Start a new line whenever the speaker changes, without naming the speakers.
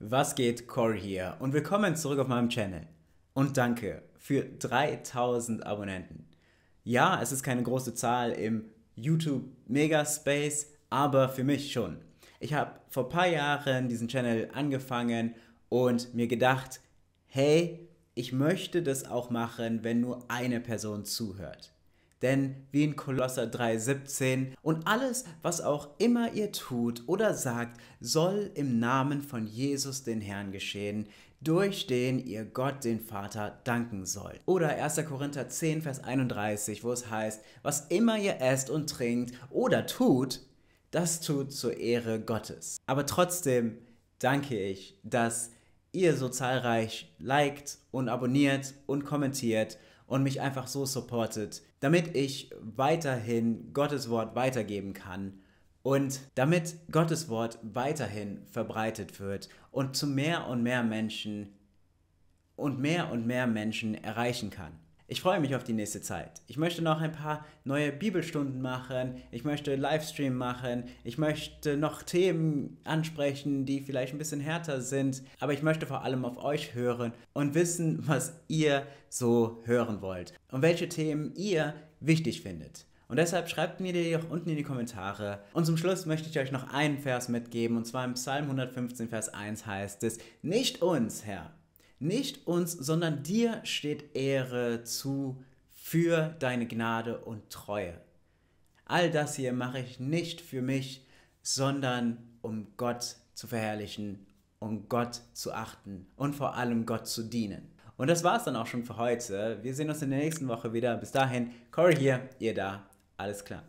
Was geht, Corey hier und willkommen zurück auf meinem Channel. Und danke für 3000 Abonnenten. Ja, es ist keine große Zahl im YouTube Megaspace, aber für mich schon. Ich habe vor ein paar Jahren diesen Channel angefangen und mir gedacht, hey, ich möchte das auch machen, wenn nur eine Person zuhört. Denn wie in Kolosser 3,17 und alles, was auch immer ihr tut oder sagt, soll im Namen von Jesus den Herrn geschehen, durch den ihr Gott den Vater danken sollt. Oder 1. Korinther 10, Vers 31, wo es heißt, was immer ihr esst und trinkt oder tut, das tut zur Ehre Gottes. Aber trotzdem danke ich, dass ihr so zahlreich liked und abonniert und kommentiert und mich einfach so supportet, damit ich weiterhin Gottes Wort weitergeben kann und damit Gottes Wort weiterhin verbreitet wird und zu mehr und mehr Menschen und mehr und mehr Menschen erreichen kann. Ich freue mich auf die nächste Zeit. Ich möchte noch ein paar neue Bibelstunden machen. Ich möchte Livestream machen. Ich möchte noch Themen ansprechen, die vielleicht ein bisschen härter sind. Aber ich möchte vor allem auf euch hören und wissen, was ihr so hören wollt und welche Themen ihr wichtig findet. Und deshalb schreibt mir die auch unten in die Kommentare. Und zum Schluss möchte ich euch noch einen Vers mitgeben, und zwar im Psalm 115, Vers 1 heißt es, Nicht uns, Herr, nicht uns, sondern dir steht Ehre zu für deine Gnade und Treue. All das hier mache ich nicht für mich, sondern um Gott zu verherrlichen, um Gott zu achten und vor allem Gott zu dienen. Und das war es dann auch schon für heute. Wir sehen uns in der nächsten Woche wieder. Bis dahin, Corey hier, ihr da. Alles klar.